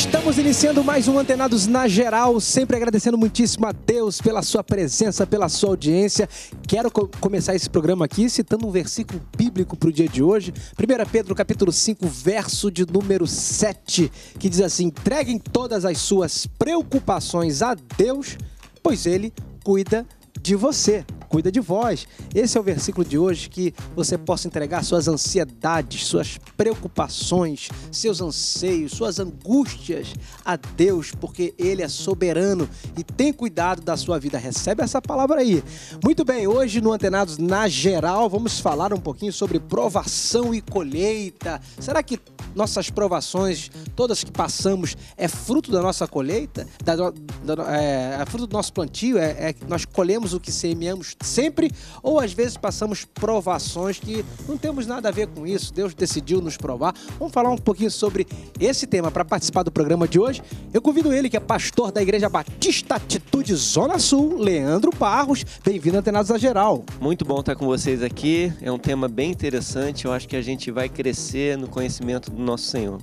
Estamos iniciando mais um Antenados na Geral, sempre agradecendo muitíssimo a Deus pela sua presença, pela sua audiência. Quero co começar esse programa aqui citando um versículo bíblico para o dia de hoje. 1 Pedro capítulo 5, verso de número 7, que diz assim, Entreguem todas as suas preocupações a Deus, pois Ele cuida de de você, cuida de vós. Esse é o versículo de hoje que você possa entregar suas ansiedades, suas preocupações, seus anseios, suas angústias a Deus, porque Ele é soberano e tem cuidado da sua vida. Recebe essa palavra aí. Muito bem, hoje no Antenados na Geral vamos falar um pouquinho sobre provação e colheita. Será que nossas provações, todas que passamos, é fruto da nossa colheita? Da, da, é, é fruto do nosso plantio? É, é, nós colhemos o que semeamos sempre, ou às vezes passamos provações que não temos nada a ver com isso, Deus decidiu nos provar. Vamos falar um pouquinho sobre esse tema para participar do programa de hoje. Eu convido ele, que é pastor da Igreja Batista Atitude Zona Sul, Leandro Barros. Bem-vindo, Antenados a Geral. Muito bom estar com vocês aqui. É um tema bem interessante. Eu acho que a gente vai crescer no conhecimento do nosso Senhor.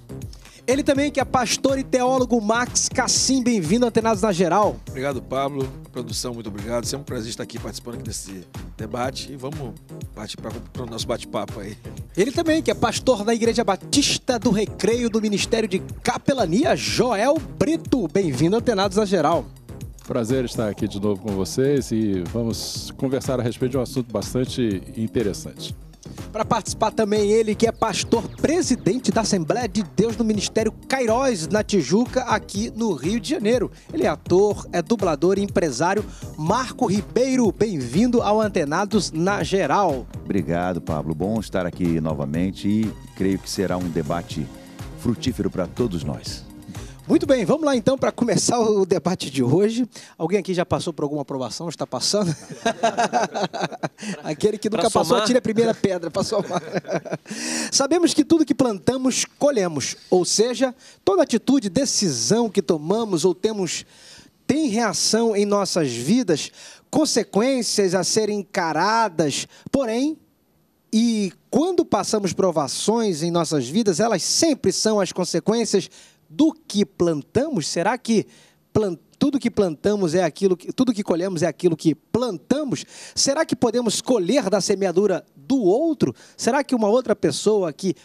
Ele também que é pastor e teólogo Max Cassim. Bem-vindo, Antenados na Geral. Obrigado, Pablo. Produção, muito obrigado. Sempre um prazer estar aqui participando desse debate. E vamos para o nosso bate-papo aí. Ele também que é pastor da Igreja Batista do Recreio do Ministério de Capelania, Joel Brito. Bem-vindo, Antenados na Geral. Prazer estar aqui de novo com vocês e vamos conversar a respeito de um assunto bastante interessante. Para participar também ele, que é pastor presidente da Assembleia de Deus no Ministério Cairóis, na Tijuca, aqui no Rio de Janeiro. Ele é ator, é dublador e empresário. Marco Ribeiro, bem-vindo ao Antenados na Geral. Obrigado, Pablo. Bom estar aqui novamente e creio que será um debate frutífero para todos nós. Muito bem, vamos lá então para começar o debate de hoje. Alguém aqui já passou por alguma aprovação? Está passando? Aquele que nunca passou, tira a primeira pedra para somar. Sabemos que tudo que plantamos, colhemos. Ou seja, toda atitude, decisão que tomamos ou temos tem reação em nossas vidas, consequências a serem encaradas. Porém, e quando passamos provações em nossas vidas, elas sempre são as consequências do que plantamos? Será que plant... tudo que plantamos é aquilo que tudo que colhemos é aquilo que plantamos? Será que podemos colher da semeadura do outro? Será que uma outra pessoa que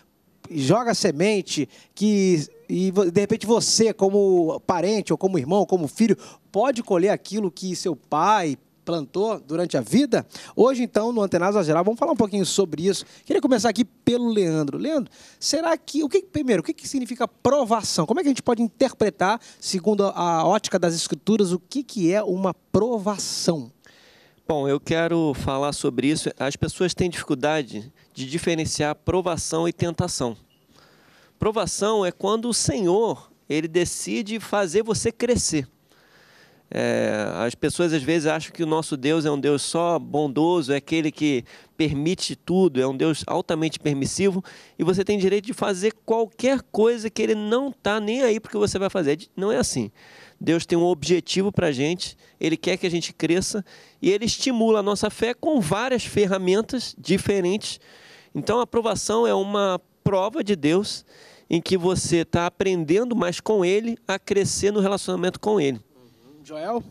joga semente, que e de repente você, como parente, ou como irmão, ou como filho, pode colher aquilo que seu pai, plantou durante a vida. Hoje, então, no Antenados Geral, vamos falar um pouquinho sobre isso. Queria começar aqui pelo Leandro. Leandro, será que. o que Primeiro, o que, que significa provação? Como é que a gente pode interpretar, segundo a ótica das escrituras, o que, que é uma provação? Bom, eu quero falar sobre isso. As pessoas têm dificuldade de diferenciar provação e tentação. Provação é quando o Senhor ele decide fazer você crescer. É, as pessoas às vezes acham que o nosso Deus é um Deus só bondoso, é aquele que permite tudo, é um Deus altamente permissivo e você tem direito de fazer qualquer coisa que ele não está nem aí porque você vai fazer. É, não é assim. Deus tem um objetivo para a gente, Ele quer que a gente cresça e Ele estimula a nossa fé com várias ferramentas diferentes. Então, a aprovação é uma prova de Deus em que você está aprendendo mais com Ele a crescer no relacionamento com Ele. Joel?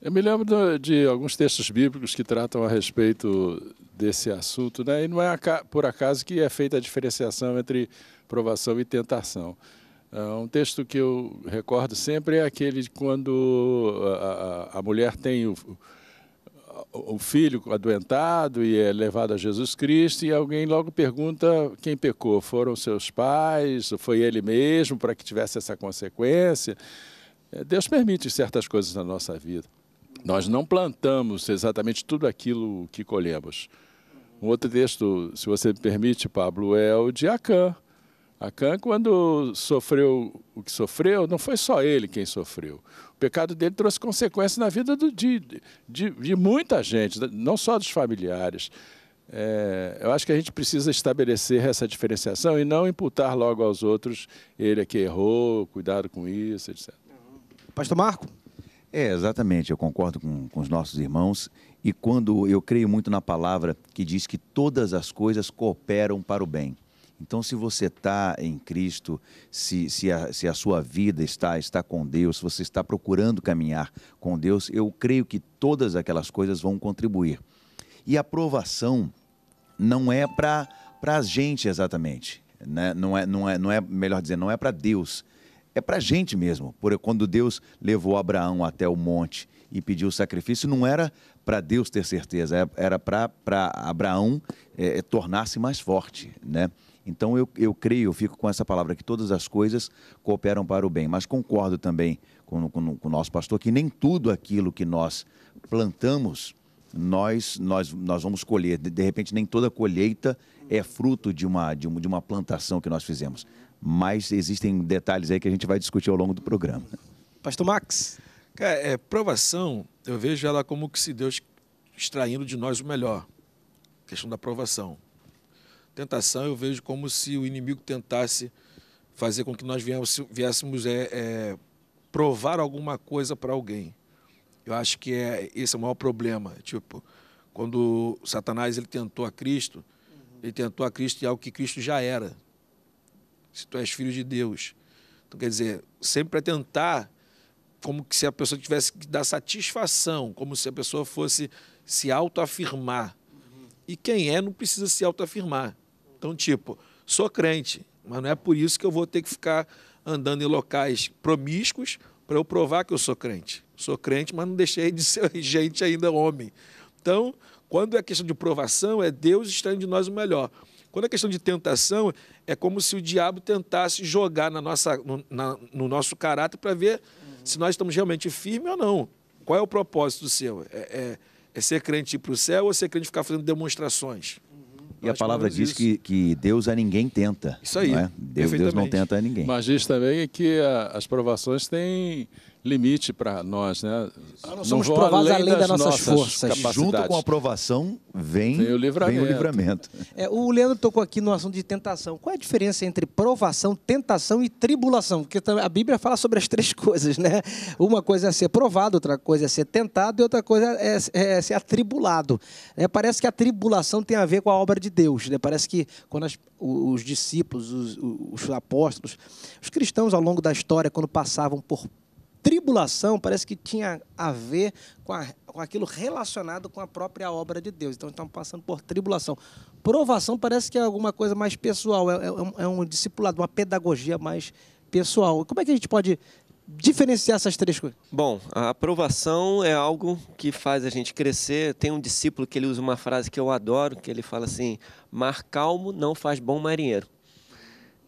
Eu me lembro de, alguns textos bíblicos que tratam a respeito desse assunto, né? e não é por acaso que é feita a diferenciação entre provação e tentação. É, um texto que eu recordo sempre é aquele de quando a, a, a mulher tem o, o filho adoentado e é levado a Jesus Cristo, e alguém logo pergunta quem pecou: foram seus pais, foi ele mesmo para que tivesse essa consequência? É, Deus permite certas coisas na nossa vida. Nós não plantamos exatamente tudo aquilo que colhemos. Um outro texto, se você me permite, Pablo, é o de Acã. Acã, quando sofreu o que sofreu, não foi só ele quem sofreu. O pecado dele trouxe consequências na vida do, de, de, de muita gente, não só dos familiares. É, eu acho que a gente precisa estabelecer essa diferenciação e não imputar logo aos outros ele é que errou, cuidado com isso, etc. Pastor Marco? É, exatamente, eu concordo com, com os nossos irmãos. E quando eu creio muito na palavra que diz que todas as coisas cooperam para o bem. Então, se você está em Cristo, se, se, a, se a sua vida está, está com Deus, se você está procurando caminhar com Deus, eu creio que todas aquelas coisas vão contribuir. E a aprovação não é para a gente exatamente, né? não, é, não, é, não é, melhor dizer, não é para Deus é para a gente mesmo. porque quando Deus levou Abraão até o monte e pediu o sacrifício, não era para Deus ter certeza, é, era para Abraão é, é, tornar-se mais forte, né? Então eu, eu creio, eu fico com essa palavra que todas as coisas cooperam para o bem. Mas concordo também com, com, com o nosso pastor que nem tudo aquilo que nós plantamos nós nós nós vamos colher. De, de repente nem toda colheita é fruto de uma, de uma de uma plantação que nós fizemos mas existem detalhes aí que a gente vai discutir ao longo do programa. Pastor Max. Cara, é, provação, eu vejo ela como que se Deus extraindo de nós o melhor. A questão da provação. Tentação, eu vejo como se o inimigo tentasse fazer com que nós viéssemos, viéssemos é, é, provar alguma coisa para alguém. Eu acho que é, esse é o maior problema. Tipo, quando Satanás ele tentou a Cristo, ele tentou a Cristo e algo é que Cristo já era se tu és filho de Deus. Então, quer dizer, sempre é tentar como que se a pessoa tivesse que dar satisfação, como se a pessoa fosse se autoafirmar. Uhum. E quem é não precisa se autoafirmar. Então, tipo, sou crente, mas não é por isso que eu vou ter que ficar andando em locais promíscuos para eu provar que eu sou crente. Sou crente, mas não deixei de ser gente ainda homem. Então, quando é questão de provação, é Deus estando de nós o melhor. Quando é questão de tentação, é como se o diabo tentasse jogar na nossa, no, na, no nosso caráter para ver uhum. se nós estamos realmente firmes ou não. Qual é o propósito seu? É, é, é ser crente ir para o céu ou ser crente ficar fazendo demonstrações? E a palavra diz que, que Deus a ninguém tenta. Isso aí. Não é? Deus, Deus não tenta a ninguém. Mas diz também é que a, ah, as provações têm limite para nós, né? nós somos provados além, além das, das nossas, nossas forças. Junto com a aprovação vem, vem o livramento. Vem o, livramento. É, o Leandro tocou aqui no assunto de tentação. Qual é a diferença entre provação, tentação e tribulação? Porque a Bíblia fala sobre as três coisas, né? Uma coisa é ser provado, outra coisa é ser tentado e outra coisa é, é ser atribulado. É, parece que a tribulação tem a ver com a obra de Deus, né? Parece que quando as, os discípulos, os, os apóstolos, os cristãos ao longo da história, quando passavam por tribulação parece que tinha a ver com, a, com aquilo relacionado com a própria obra de Deus. Então, estamos passando por tribulação. Provação parece que é alguma coisa mais pessoal, é, é, um, é um discipulado, uma pedagogia mais pessoal. Como é que a gente pode diferenciar essas três coisas? Bom, a aprovação é algo que faz a gente crescer. Tem um discípulo que ele usa uma frase que eu adoro, que ele fala assim: "Mar calmo não faz bom marinheiro".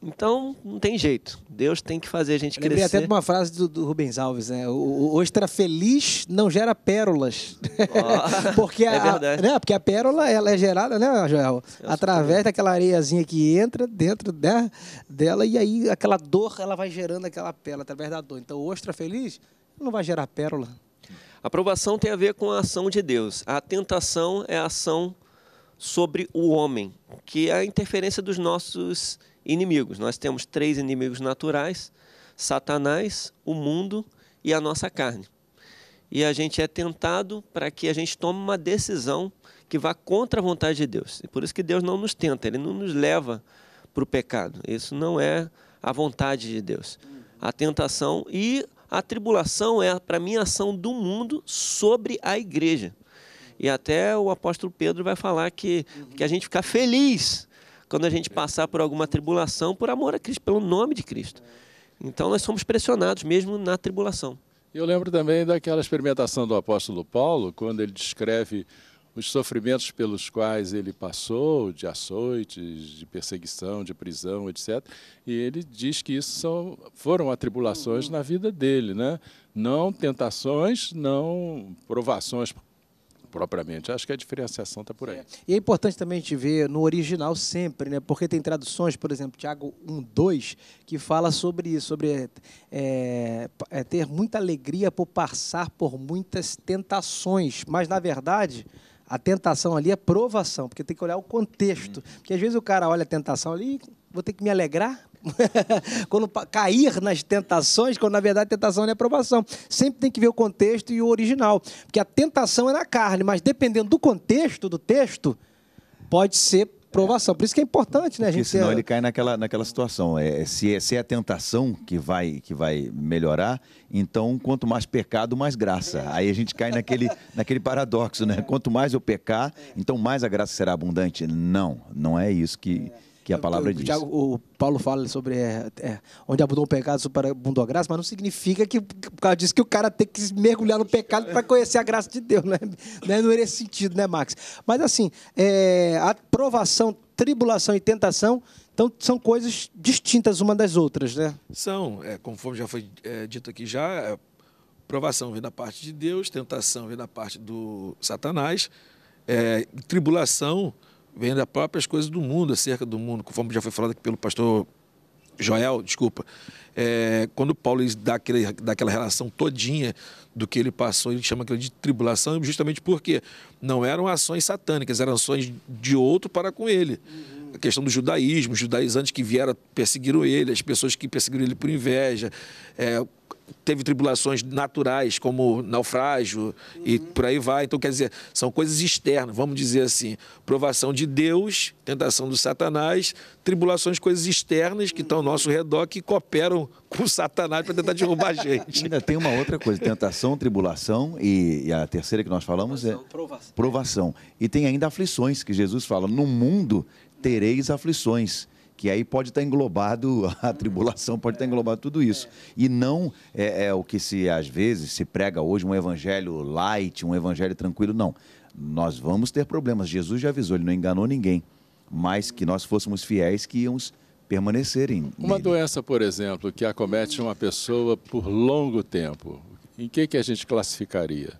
Então, não tem jeito. Deus tem que fazer a gente eu crescer. até de uma frase do, do Rubens Alves, né? O, o, ostra feliz não gera pérolas. Oh, porque, a, é verdade. né? porque a pérola ela é gerada, né, Joel? através daquela areiazinha que entra dentro né, dela e aí aquela dor ela vai gerando aquela pérola através da dor. Então, o ostra feliz não vai gerar pérola. A aprovação tem a ver com a ação de Deus. A tentação é a ação sobre o homem, que é a interferência dos nossos inimigos. Nós temos três inimigos naturais: Satanás, o mundo e a nossa carne. E a gente é tentado para que a gente tome uma decisão que vá contra a vontade de Deus. E por isso que Deus não nos tenta, ele não nos leva para o pecado. Isso não é a vontade de Deus. A tentação e a tribulação é para mim a ação do mundo sobre a igreja. E até o apóstolo Pedro vai falar que, que a gente fica feliz quando a gente passar por alguma tribulação por amor a Cristo, pelo nome de Cristo. Então nós somos pressionados mesmo na tribulação. Eu lembro também daquela experimentação do apóstolo Paulo, quando ele descreve os sofrimentos pelos quais ele passou, de açoites, de perseguição, de prisão, etc. E ele diz que isso são, foram atribulações uhum. na vida dele, né? não tentações, não provações propriamente. Acho que a diferenciação está por aí. É. E é importante também a gente ver no original sempre, né? Porque tem traduções, por exemplo, Tiago 1, 2, que fala sobre isso, sobre é, é, ter muita alegria por passar por muitas tentações. Mas, na verdade, a tentação ali é provação, porque tem que olhar o contexto. Uhum. Porque às vezes o cara olha a tentação ali, vou ter que me alegrar quando cair nas tentações, quando na verdade tentação é aprovação. Sempre tem que ver o contexto e o original. Porque a tentação é na carne, mas dependendo do contexto do texto, pode ser provação. Por isso que é importante, né, gente? Senão ter... ele cai naquela, naquela situação. É, é, se, é, se é a tentação que vai, que vai melhorar, então quanto mais pecado, mais graça. Aí a gente cai naquele, naquele paradoxo, né? Quanto mais eu pecar, então mais a graça será abundante. Não, não é isso que que a palavra o, diz. O, o Paulo fala sobre é, é, onde abundou o pecado, superabundou a graça, mas não significa que por causa disso que o cara tem que mergulhar no pecado para conhecer a graça de Deus, né? né? Não é nesse sentido, né, Max? Mas assim, é, a provação, tribulação e tentação então são coisas distintas uma das outras, né? São, é, conforme já foi é, dito aqui já, é, provação vem da parte de Deus, tentação vem da parte do Satanás, é, tribulação vem das próprias coisas do mundo, acerca do mundo, conforme já foi falado aqui pelo pastor Joel, desculpa, é, quando Paulo dá, aquele, dá aquela relação todinha do que ele passou, ele chama aquilo de tribulação, justamente porque não eram ações satânicas, eram ações de outro para com ele. Uhum. A questão do judaísmo, os judaizantes que vieram perseguiram ele, as pessoas que perseguiram ele por inveja, é, teve tribulações naturais, como naufrágio uhum. e por aí vai. Então, quer dizer, são coisas externas, vamos dizer assim: provação de Deus, tentação do Satanás, tribulações, coisas externas que estão ao nosso uhum. redor, que cooperam com o Satanás para tentar derrubar a gente. Ainda tem uma outra coisa: tentação, tribulação e, e a terceira que nós falamos é provação, é provação. provação. E tem ainda aflições, que Jesus fala: no mundo tereis aflições que aí pode estar tá englobado, a tribulação pode estar tá englobado tudo isso. E não é, é o que se às vezes se prega hoje, um evangelho light, um evangelho tranquilo, não. Nós vamos ter problemas. Jesus já avisou, ele não enganou ninguém. Mas que nós fôssemos fiéis, que íamos permanecerem. Uma nele. doença, por exemplo, que acomete uma pessoa por longo tempo, em que, que a gente classificaria?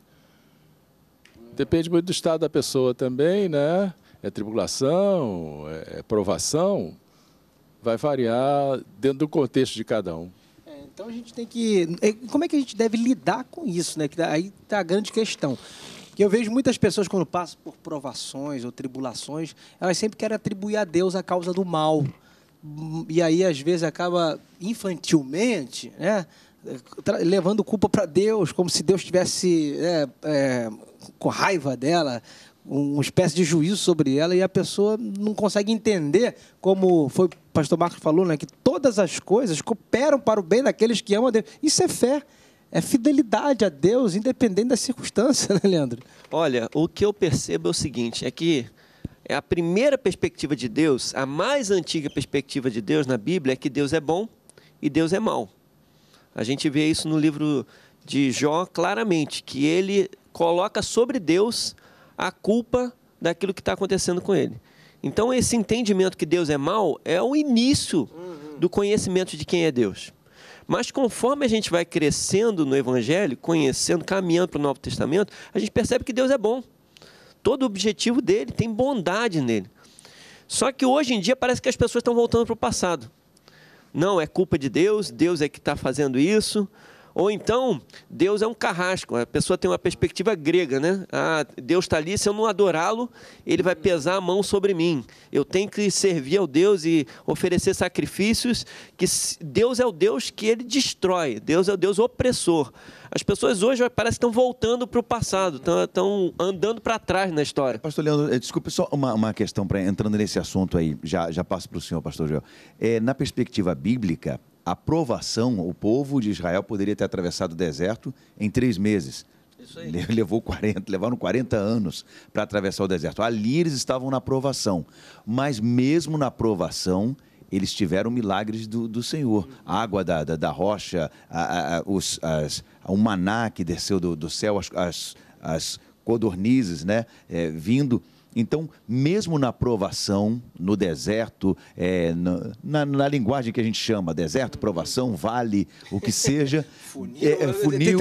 Depende muito do estado da pessoa também, né? É tribulação, é, é provação vai variar dentro do contexto de cada um. É, então a gente tem que. É, como é que a gente deve lidar com isso, né? Que aí está a grande questão. eu vejo muitas pessoas, quando passam por provações ou tribulações, elas sempre querem atribuir a Deus a causa do mal. E aí, às vezes, acaba infantilmente, né? levando culpa para Deus, como se Deus tivesse é, é, com raiva dela, uma espécie de juízo sobre ela e a pessoa não consegue entender, como foi o pastor Marcos falou, né, que todas as coisas cooperam para o bem daqueles que amam a Deus. Isso é fé, é fidelidade a Deus, independente da circunstância né, Leandro? Olha, o que eu percebo é o seguinte, é que é a primeira perspectiva de Deus, a mais antiga perspectiva de Deus na Bíblia é que Deus é bom e Deus é mau. A gente vê isso no livro de Jó claramente, que ele coloca sobre Deus a culpa daquilo que está acontecendo com ele. Então, esse entendimento que Deus é mal é o início do conhecimento de quem é Deus. Mas conforme a gente vai crescendo no Evangelho, conhecendo, caminhando para o Novo Testamento, a gente percebe que Deus é bom. Todo o objetivo dele tem bondade nele. Só que hoje em dia parece que as pessoas estão voltando para o passado. Não, é culpa de Deus, Deus é que está fazendo isso, ou então, Deus é um carrasco, a pessoa tem uma perspectiva grega, né? Ah, Deus está ali, se eu não adorá-lo, ele vai pesar a mão sobre mim. Eu tenho que servir ao Deus e oferecer sacrifícios, que Deus é o Deus que ele destrói, Deus é o Deus opressor. As pessoas hoje parece que estão voltando para o passado, estão, andando para trás na história. Pastor Leandro, eh, desculpe só uma, uma questão, pra, entrando nesse assunto aí, já, já passo para o senhor, pastor Joel. É, na perspectiva bíblica, a provação, o povo de Israel poderia ter atravessado o deserto em três meses. Isso aí. Levou 40, levaram 40 anos para atravessar o deserto. Ali eles estavam na provação. Mas mesmo na provação, eles tiveram milagres do, do Senhor. A água da, da, da rocha, a, a, os, as, o maná que desceu do, do céu, as, as, as codornizes né, é, vindo. Então, mesmo na provação, no deserto, é, na, na, linguagem que a gente chama, deserto, provação, vale, o que seja. funil. É,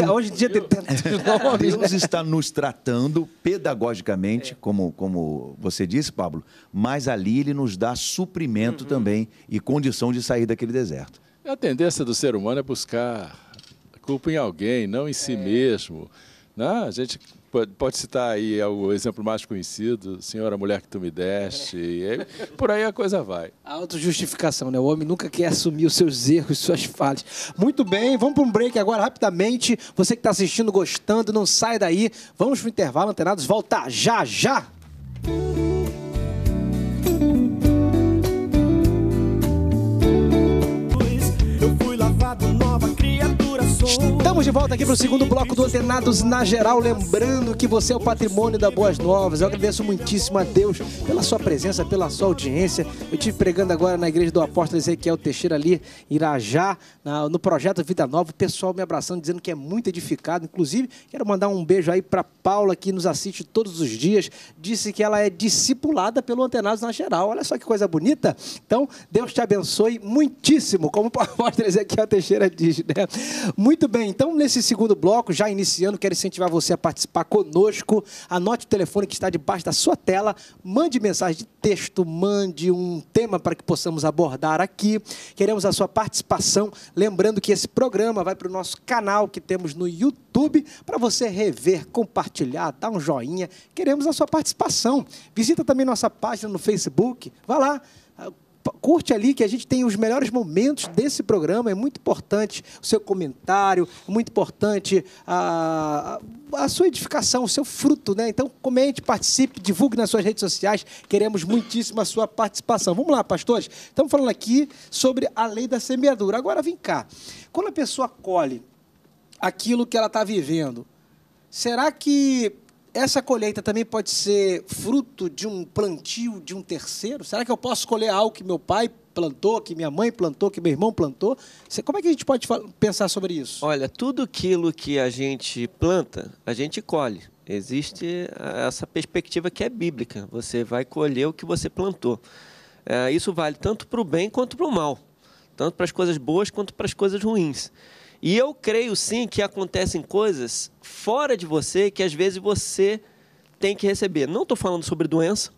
é, hoje em dia Deus está nos tratando pedagogicamente, é. como, como você disse, Pablo, mas ali ele nos dá suprimento uhum. também e condição de sair daquele deserto. É a tendência do ser humano é buscar culpa em alguém, não em si mesmo. não? Né? A gente Pode, pode citar aí é o exemplo mais conhecido, Senhora Mulher que Tu Me Deste, é. aí, por aí a coisa vai. A autojustificação, né? O homem nunca quer assumir os seus erros, suas falhas. Muito bem, vamos para um break agora rapidamente. Você que está assistindo, gostando, não sai daí. Vamos para o intervalo, antenados, volta já, já! Música Estamos de volta aqui para o segundo bloco do Antenados na Geral. Lembrando que você é o patrimônio da Boas Novas. Eu agradeço muitíssimo a Deus pela sua presença, pela sua audiência. Eu estive pregando agora na igreja do apóstolo Ezequiel Teixeira, ali em Irajá, no projeto Vida Nova. O pessoal me abraçando, dizendo que é muito edificado. Inclusive, quero mandar um beijo aí para Paula, que nos assiste todos os dias. Disse que ela é discipulada pelo Antenados na Geral. Olha só que coisa bonita. Então, Deus te abençoe muitíssimo, como o apóstolo Ezequiel Teixeira diz, né? Muito muito bem, então nesse segundo bloco, já iniciando, quero incentivar você a participar conosco. Anote o telefone que está debaixo da sua tela, mande mensagem de texto, mande um tema para que possamos abordar aqui. Queremos a sua participação. Lembrando que esse programa vai para o nosso canal que temos no YouTube para você rever, compartilhar, dar um joinha. Queremos a sua participação. Visita também nossa página no Facebook. Vá lá curte ali que a gente tem os melhores momentos desse programa. É muito importante o seu comentário, é muito importante a, a sua edificação, o seu fruto, né? Então comente, participe, divulgue nas suas redes sociais. Queremos muitíssimo a sua participação. Vamos lá, pastores. Estamos falando aqui sobre a lei da semeadura. Agora vem cá. Quando a pessoa colhe aquilo que ela está vivendo, será que essa colheita também pode ser fruto de um plantio de um terceiro? Será que eu posso colher algo que meu pai plantou, que minha mãe plantou, que meu irmão plantou? Como é que a gente pode pensar sobre isso? Olha, tudo aquilo que a gente planta, a gente colhe. Existe essa perspectiva que é bíblica. Você vai colher o que você plantou. É, isso vale tanto para o bem quanto para o mal, tanto para as coisas boas quanto para as coisas ruins. E eu creio sim que acontecem coisas fora de você que às vezes você tem que receber. Não estou falando sobre doença,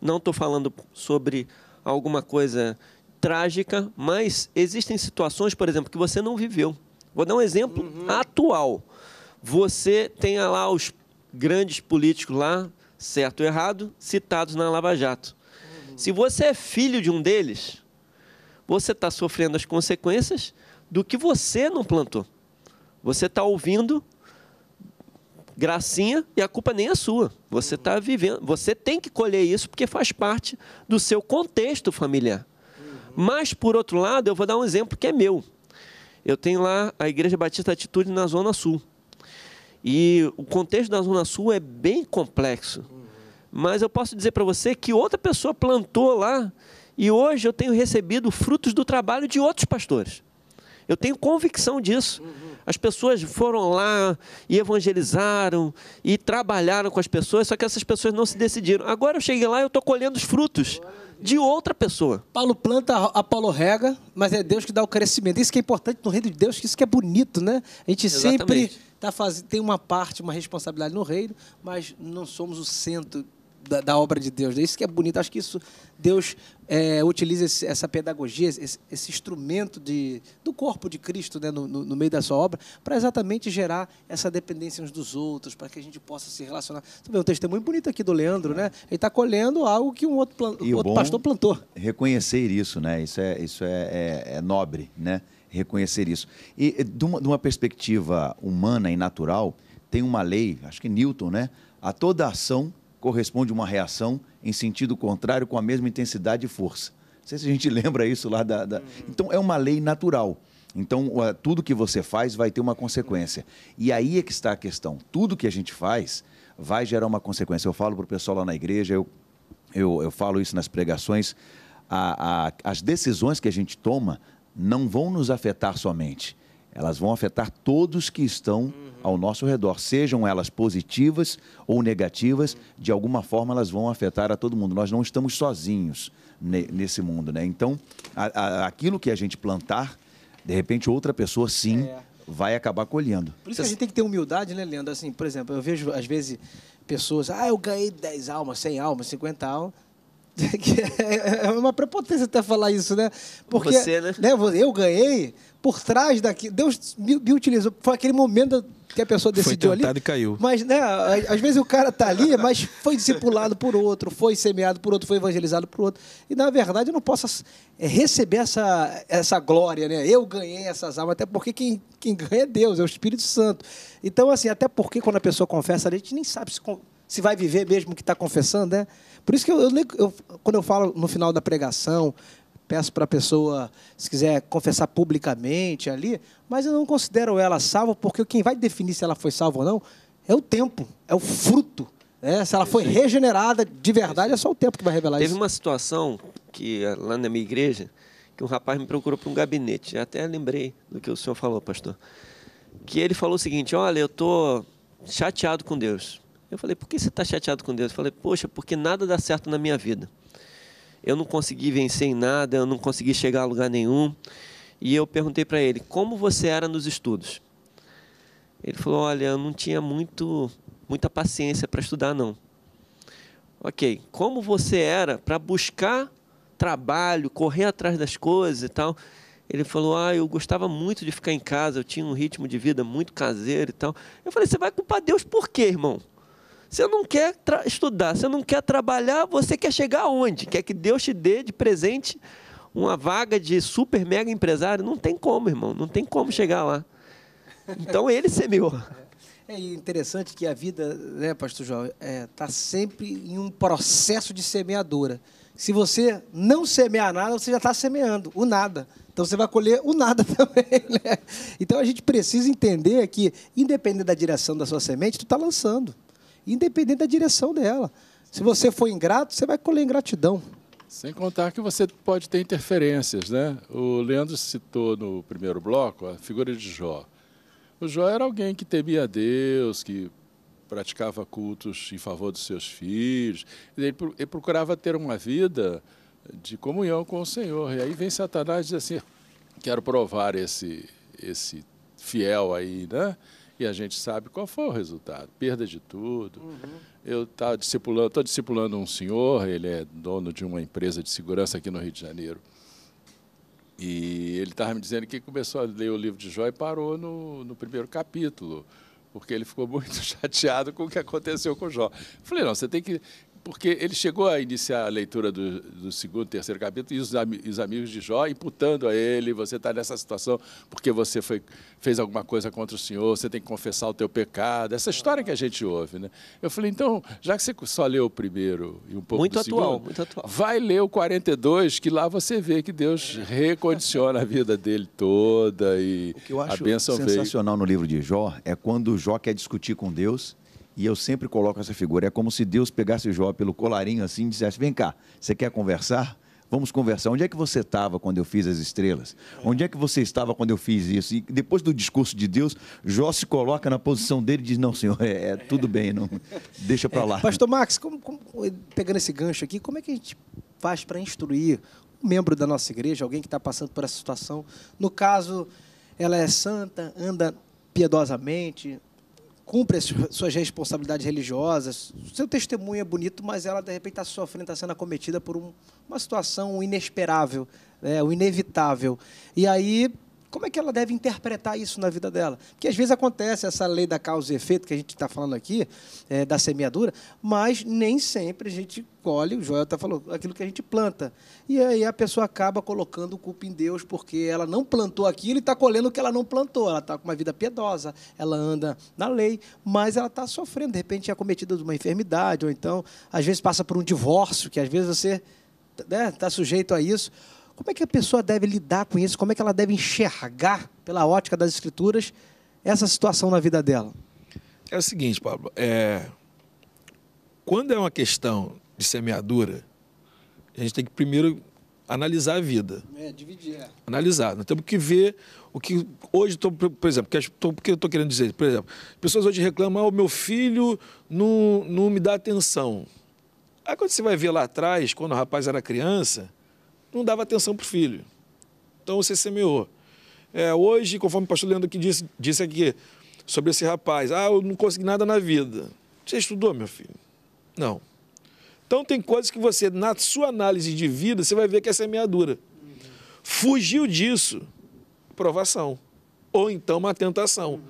não estou falando sobre alguma coisa trágica, mas existem situações, por exemplo, que você não viveu. Vou dar um exemplo uhum. atual. Você tem lá os grandes políticos lá, certo ou errado, citados na Lava Jato. Uhum. Se você é filho de um deles, você está sofrendo as consequências do que você não plantou. Você está ouvindo gracinha e a culpa nem é sua. Você está vivendo, você tem que colher isso porque faz parte do seu contexto familiar. Mas por outro lado, eu vou dar um exemplo que é meu. Eu tenho lá a Igreja Batista Atitude na Zona Sul. E o contexto da Zona Sul é bem complexo. Mas eu posso dizer para você que outra pessoa plantou lá e hoje eu tenho recebido frutos do trabalho de outros pastores. Eu tenho convicção disso. As pessoas foram lá e evangelizaram e trabalharam com as pessoas, só que essas pessoas não se decidiram. Agora eu cheguei lá e eu estou colhendo os frutos de outra pessoa. Paulo planta, Apolo rega, mas é Deus que dá o crescimento. Isso que é importante no reino de Deus, que isso que é bonito, né? A gente Exatamente. sempre tá faz... tem uma parte, uma responsabilidade no reino, mas não somos o centro da, da, obra de Deus. É isso que é bonito. Acho que isso Deus é, utiliza esse, essa pedagogia, esse, esse, instrumento de, do corpo de Cristo né, no, no, no meio da sua obra, para exatamente gerar essa dependência uns dos outros, para que a gente possa se relacionar. Você vê um testemunho bonito aqui do Leandro, né? Ele está colhendo algo que um outro, plan, outro pastor plantou. Reconhecer isso, né? Isso é, isso é, é, é nobre, né? Reconhecer isso. E de uma, de uma perspectiva humana e natural, tem uma lei, acho que Newton, né? A toda ação corresponde uma reação em sentido contrário com a mesma intensidade e força. Não sei se a gente lembra isso lá da. da... Uhum. Então, é uma lei natural. Então, tudo que você faz vai ter uma consequência. E aí é que está a questão. Tudo que a gente faz vai gerar uma consequência. Eu falo para o pessoal lá na igreja, eu, eu, eu falo isso nas pregações. A, a, as decisões que a gente toma não vão nos afetar somente, elas vão afetar todos que estão ao nosso redor, sejam elas positivas ou negativas, de alguma forma elas vão afetar a todo mundo. Nós não estamos sozinhos nesse mundo, né? Então, a, a, aquilo que a gente plantar, de repente outra pessoa sim é. vai acabar colhendo. Por isso que a gente tem que ter humildade, né, Leandro? Assim, por exemplo, eu vejo às vezes pessoas, ah, eu ganhei 10 almas, 100 almas, 50 almas. É, é uma prepotência até falar isso, né? Porque Você, né? né? eu ganhei por trás daqui. Deus me, me, utilizou. Foi aquele momento que a pessoa decidiu foi ali. E caiu. Mas, né, às vezes o cara tá ali, mas foi discipulado por outro, foi semeado por outro, foi evangelizado por outro. E, na verdade, eu não posso é, receber essa, essa glória, né? Eu ganhei essas almas, até porque quem, quem ganha é Deus, é o Espírito Santo. Então, assim, até porque quando a pessoa confessa, a gente nem sabe se, se vai viver mesmo que está confessando, né? Por isso que eu, eu, eu quando eu falo no final da pregação, peço para a pessoa, se quiser confessar publicamente ali, mas eu não considero ela salva, porque quem vai definir se ela foi salva ou não é o tempo, é o fruto. Né? Se ela foi regenerada de verdade, é só o tempo que vai revelar Teve isso. Teve uma situação que eh, lá na minha igreja, que um rapaz me procurou para um gabinete. Eu até lembrei do que o senhor falou, pastor. Que ele falou o seguinte: Olha, eu estou chateado com Deus. Eu falei, por que você está chateado com Deus? Eu falei, poxa, porque nada dá certo na minha vida. Eu não consegui vencer em nada, eu não consegui chegar a lugar nenhum. E eu perguntei para ele, como você era nos estudos? Ele falou, olha, eu não tinha muito, muita paciência para estudar, não. Ok, como você era para buscar trabalho, correr atrás das coisas e tal? Ele falou: Ah, eu gostava muito de ficar em casa, eu tinha um ritmo de vida muito caseiro e tal. Eu falei: Você vai culpar Deus por quê, irmão? Você não quer estudar, você não quer trabalhar, você quer chegar aonde? Quer que Deus te dê de presente uma vaga de super mega empresário? Não tem como, irmão, não tem como chegar lá. Então ele semeou. É, é interessante que a vida, né, pastor João, está é, tá sempre em um processo de semeadora. Se você não semear nada, você já está semeando o nada. Então você vai colher o nada também. Né? Então a gente precisa entender que, independente da direção da sua semente, tu está lançando independente da direção dela. Se você for ingrato, você vai colher ingratidão. Sem contar que você pode ter interferências, né? O Leandro citou no primeiro bloco a figura de Jó. O Jó era alguém que temia a Deus, que praticava cultos em favor dos seus filhos. Ele procurava ter uma vida de comunhão com o Senhor. E aí vem Satanás e diz assim: quero provar esse, esse fiel aí, né? E a gente sabe qual foi o resultado: perda de tudo. Uhum. Eu estou discipulando, discipulando um senhor, ele é dono de uma empresa de segurança aqui no Rio de Janeiro. E ele estava me dizendo que começou a ler o livro de Jó e parou no, no primeiro capítulo porque ele ficou muito chateado com o que aconteceu com Jó. Falei, não, você tem que porque ele chegou a iniciar a leitura do, do segundo, terceiro capítulo e os, os, amigos de Jó imputando a ele, você está nessa situação porque você foi, fez alguma coisa contra o Senhor, você tem que confessar o teu pecado, essa história que a gente ouve, né? Eu falei, então, já que você só leu o primeiro e um pouco muito do atual, segundo, muito atual. vai ler o 42, que lá você vê que Deus recondiciona a vida dele toda e o que eu acho a bênção sensacional veio. no livro de Jó é quando Jó quer discutir com Deus e eu sempre coloco essa figura. É como se Deus pegasse Jó pelo colarinho assim e dissesse: Vem cá, você quer conversar? Vamos conversar. Onde é que você estava quando eu fiz as estrelas? Onde é que você estava quando eu fiz isso? E depois do discurso de Deus, Jó se coloca na posição dele e diz: Não, senhor, é, é tudo bem, não deixa para é, lá. É, Pastor Max, como, como, pegando esse gancho aqui, como é que a gente faz para instruir um membro da nossa igreja, alguém que está passando por essa situação? No caso, ela é santa, anda piedosamente, cumpre as suas responsabilidades religiosas. Seu testemunho é bonito, mas ela de repente está sofrendo, está sendo acometida por um, uma situação inesperável, né, o inevitável. E aí como é que ela deve interpretar isso na vida dela? Porque às vezes acontece essa lei da causa e efeito que a gente está falando aqui, é, da semeadura, mas nem sempre a gente colhe, o Joel está falando, aquilo que a gente planta. E aí a pessoa acaba colocando o culpa em Deus, porque ela não plantou aquilo e está colhendo o que ela não plantou. Ela está com uma vida piedosa, ela anda na lei, mas ela está sofrendo, de repente é cometida de uma enfermidade, ou então, às vezes passa por um divórcio, que às vezes você está né, tá sujeito a isso como é que a pessoa deve lidar com isso? Como é que ela deve enxergar, pela ótica das Escrituras, essa situação na vida dela? É o seguinte, Pablo. É... Quando é uma questão de semeadura, a gente tem que primeiro analisar a vida. É, dividir. É. Analisar. Nós temos que ver o que hoje, estou, por exemplo, que, eu estou querendo dizer, por exemplo, pessoas hoje reclamam, ah, o meu filho não, não me dá atenção. Aí quando você vai ver lá atrás, quando o rapaz era criança, não dava atenção para o filho. Então você semeou. É, hoje, conforme o pastor Leandro que disse, disse aqui, sobre esse rapaz, ah, eu não consegui nada na vida. Você estudou, meu filho? Não. Então tem coisas que você, na sua análise de vida, você vai ver que é semeadura. Uhum. Fugiu disso, provação. Ou então uma tentação. Uhum.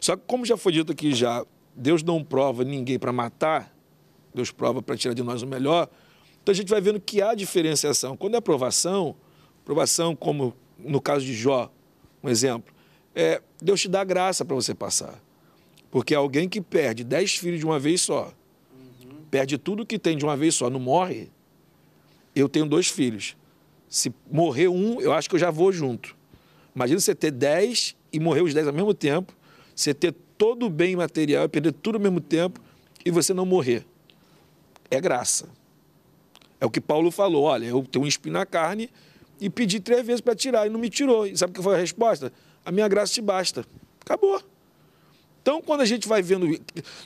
Só que, como já foi dito aqui já, Deus não prova ninguém para matar, Deus prova para tirar de nós o melhor. Então a gente vai vendo que há diferenciação. Quando é aprovação, aprovação como no caso de Jó, um exemplo, é, Deus te dá graça para você passar. Porque alguém que perde dez filhos de uma vez só, uhum. perde tudo que tem de uma vez só, não morre. Eu tenho dois filhos. Se morrer um, eu acho que eu já vou junto. Imagina você ter dez e morrer os dez ao mesmo tempo, você ter todo o bem material e perder tudo ao mesmo tempo e você não morrer. É graça. É o que Paulo falou: olha, eu tenho um espinho na carne e pedi três vezes para tirar e não me tirou. E sabe o que foi a resposta? A minha graça te basta. Acabou. Então, quando a gente vai vendo,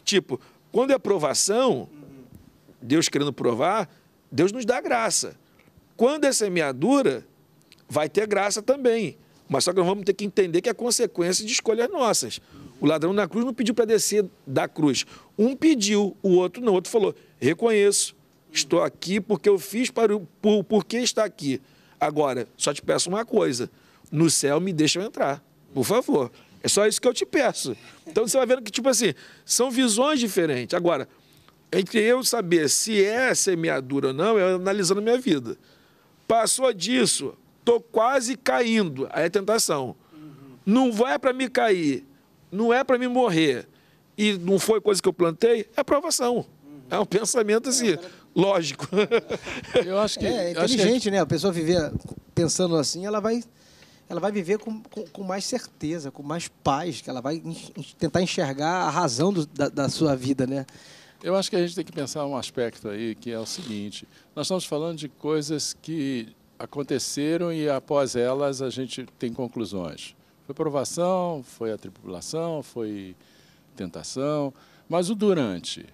tipo, quando é aprovação, Deus querendo provar, Deus nos dá graça. Quando é semeadura, vai ter graça também. Mas só que nós vamos ter que entender que é consequência de escolhas nossas. O ladrão na cruz não pediu para descer da cruz. Um pediu, o outro não. O outro falou: reconheço, Estou aqui porque eu fiz para o por, porque está aqui. Agora, só te peço uma coisa: no céu me deixa entrar, por favor. É só isso que eu te peço. Então você vai vendo que, tipo assim, são visões diferentes. Agora, entre eu saber se é semeadura ou não, eu é analisando a minha vida. Passou disso, tô quase caindo, aí é tentação. Uhum. Não vai para me cair, não é para me morrer e não foi coisa que eu plantei, é aprovação. Uhum. É um pensamento assim. É, lógico. É, é eu acho que. É, inteligente, que... né? A pessoa viver pensando assim, ela vai, ela vai viver com, com, com mais certeza, com mais paz, que ela vai tentar enxergar a razão do, da, da sua vida, né? Eu acho que a gente tem que pensar um aspecto aí que é o seguinte: nós estamos falando de coisas que aconteceram e após elas a gente tem conclusões. Foi provação, foi a tribulação, foi tentação, mas o durante,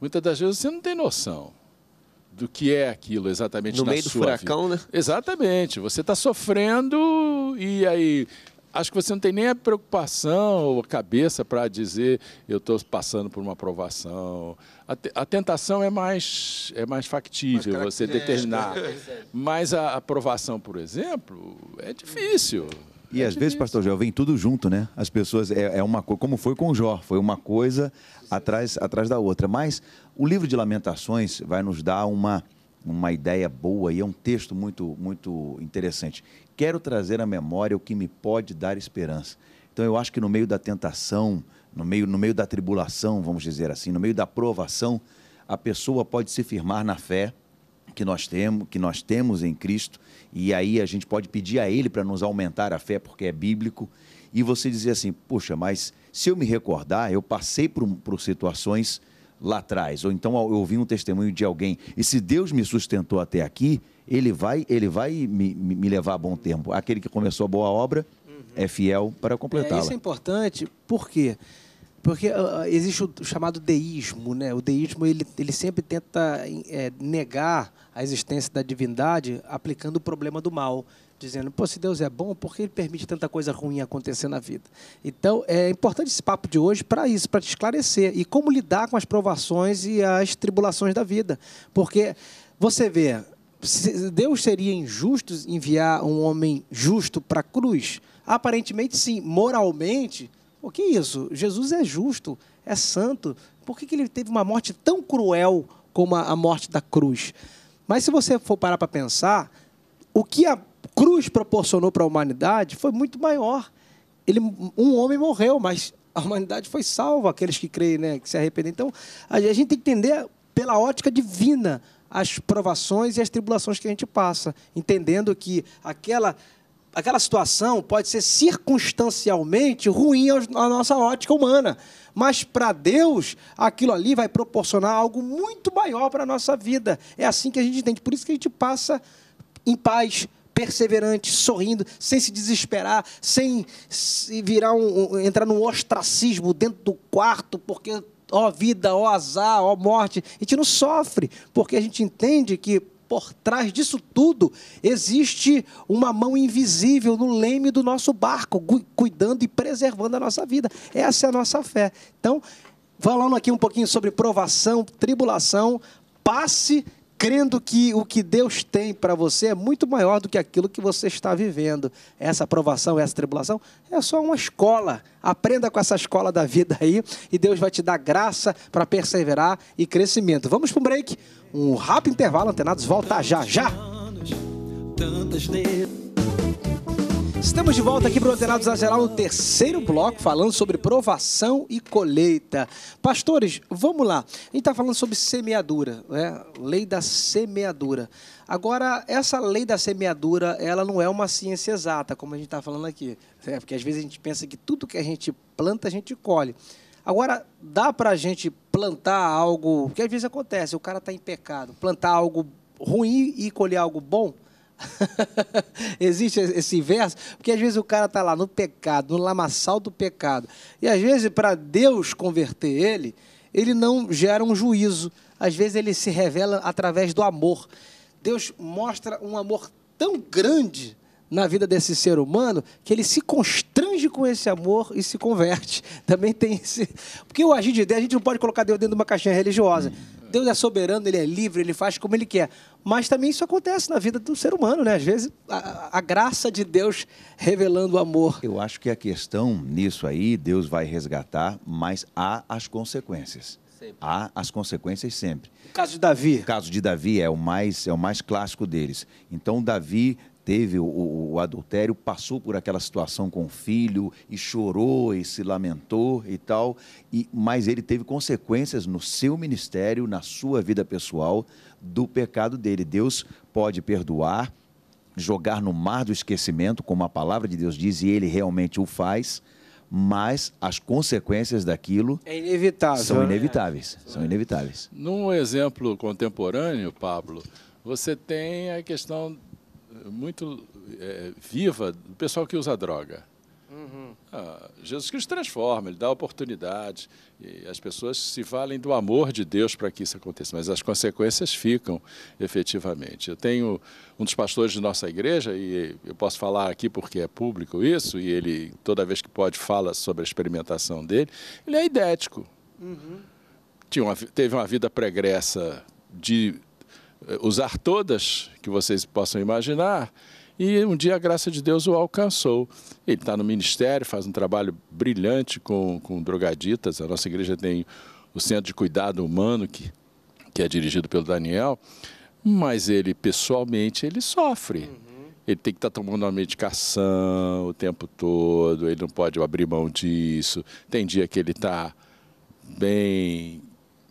Muitas das vezes você não tem noção do que é aquilo exatamente no meio do furacão, vida. né? Exatamente. Você está sofrendo e aí acho que você não tem nem a preocupação ou a cabeça para dizer eu estou passando por uma aprovação. A, te, a, tentação é mais, é mais factível mais você determinar. É. Mas a aprovação, por exemplo, é difícil. E às vezes, pastor Joel, vem tudo junto, né? As pessoas, é, é uma coisa, como foi com Jó, foi uma coisa atrás, atrás da outra. Mas o livro de Lamentações vai nos dar uma, uma ideia boa e é um texto muito, muito interessante. Quero trazer à memória o que me pode dar esperança. Então eu acho que no meio da tentação, no meio, no meio da tribulação, vamos dizer assim, no meio da provação, a pessoa pode se firmar na fé que nós temos, que nós temos em Cristo e aí a gente pode pedir a Ele para nos aumentar a fé, porque é bíblico. E você dizer assim: poxa, mas se eu me recordar, eu passei por, por situações lá atrás, ou então eu ouvi um testemunho de alguém, e se Deus me sustentou até aqui, Ele vai, ele vai me, me levar a bom tempo. Aquele que começou a boa obra uhum. é fiel para completá-la. É, isso é importante, por quê? Porque porque uh, existe o chamado deísmo, né? O deísmo ele, ele sempre tenta é, negar a existência da divindade aplicando o problema do mal, dizendo, pô, se Deus é bom, por que ele permite tanta coisa ruim acontecer na vida? Então, é importante esse papo de hoje para isso, para te esclarecer e como lidar com as provações e as tribulações da vida. Porque você vê, Deus seria injusto enviar um homem justo para a cruz? Aparentemente sim, moralmente o que é isso? Jesus é justo, é santo. Por que, que ele teve uma morte tão cruel como a, a morte da cruz? Mas se você for parar para pensar, o que a cruz proporcionou para a humanidade foi muito maior. Ele, um homem morreu, mas a humanidade foi salva, aqueles que creem, né, que se arrependem. Então, a gente tem que entender pela ótica divina as provações e as tribulações que a gente passa, entendendo que aquela aquela situação pode ser circunstancialmente ruim à nossa ótica humana, mas para Deus aquilo ali vai proporcionar algo muito maior para a nossa vida. É assim que a gente entende, por isso que a gente passa em paz, perseverante, sorrindo, sem se desesperar, sem se virar um, entrar num ostracismo dentro do quarto, porque ó vida, ó azar, ó morte. A gente não sofre, porque a gente entende que por trás disso tudo existe uma mão invisível no leme do nosso barco, cuidando e preservando a nossa vida. Essa é a nossa fé. Então, falando aqui um pouquinho sobre provação, tribulação, passe crendo que o que Deus tem para você é muito maior do que aquilo que você está vivendo. Essa aprovação, essa tribulação é só uma escola. Aprenda com essa escola da vida aí e Deus vai te dar graça para perseverar e crescimento. Vamos para um break, um rápido intervalo, antenados, volta já, já. Estamos de volta aqui para o Antenados a Geral no terceiro bloco, falando sobre provação e colheita. Pastores, vamos lá. A gente está falando sobre semeadura, né? lei da semeadura. Agora, essa lei da semeadura, ela não é uma ciência exata, como a gente está falando aqui. É, Porque às vezes a gente pensa que tudo que a gente planta, a gente colhe. Agora, dá para a gente plantar algo, que às vezes acontece, o cara está em pecado, plantar algo ruim e colher algo bom? Existe esse verso, porque às vezes o cara está lá no pecado, no lamaçal do pecado. E às vezes, para Deus converter ele, ele não gera um juízo. Às vezes ele se revela através do amor. Deus mostra um amor tão grande na vida desse ser humano que ele se constrange com esse amor e se converte. Também tem esse. Porque o agir de Deus, a gente não pode colocar Deus dentro de uma caixinha religiosa. Deus é soberano, ele é livre, ele faz como ele quer. Mas também isso acontece na vida do ser humano, né? Às vezes a, a graça de Deus revelando o amor. Eu acho que a questão nisso aí, Deus vai resgatar, mas há as consequências. Sempre. Há as consequências sempre. O caso de Davi. O caso de Davi é o mais, é o mais clássico deles. Então, Davi teve o, o, o, adultério, passou por aquela situação com o filho e chorou e se lamentou e tal, e, mas ele teve consequências no seu ministério, na sua vida pessoal, do pecado dele. Deus pode perdoar, jogar no mar do esquecimento, como a palavra de Deus diz, e ele realmente o faz, mas as consequências daquilo é inevitável, são né? inevitáveis. São inevitáveis. Num exemplo contemporâneo, Pablo, você tem a questão muito é, viva do pessoal que usa droga. Uhum. Ah, Jesus Cristo transforma, ele dá oportunidade. E as pessoas se valem do amor de Deus para que isso aconteça, mas as consequências ficam efetivamente. Eu tenho um dos pastores de nossa igreja, e eu posso falar aqui porque é público isso, e ele, toda vez que pode, fala sobre a experimentação dele. Ele é idético. Uhum. Uma, teve uma vida pregressa de eh, usar todas que vocês possam imaginar. E um dia a graça de Deus o alcançou. Ele está no ministério, faz um trabalho brilhante com, com drogaditas. A nossa igreja tem o Centro de Cuidado Humano, que, que é dirigido pelo Daniel. Mas ele, pessoalmente, ele sofre. Uhum. Ele tem que estar tá tomando uma medicação o tempo todo, ele não pode abrir mão disso. Tem dia que ele está bem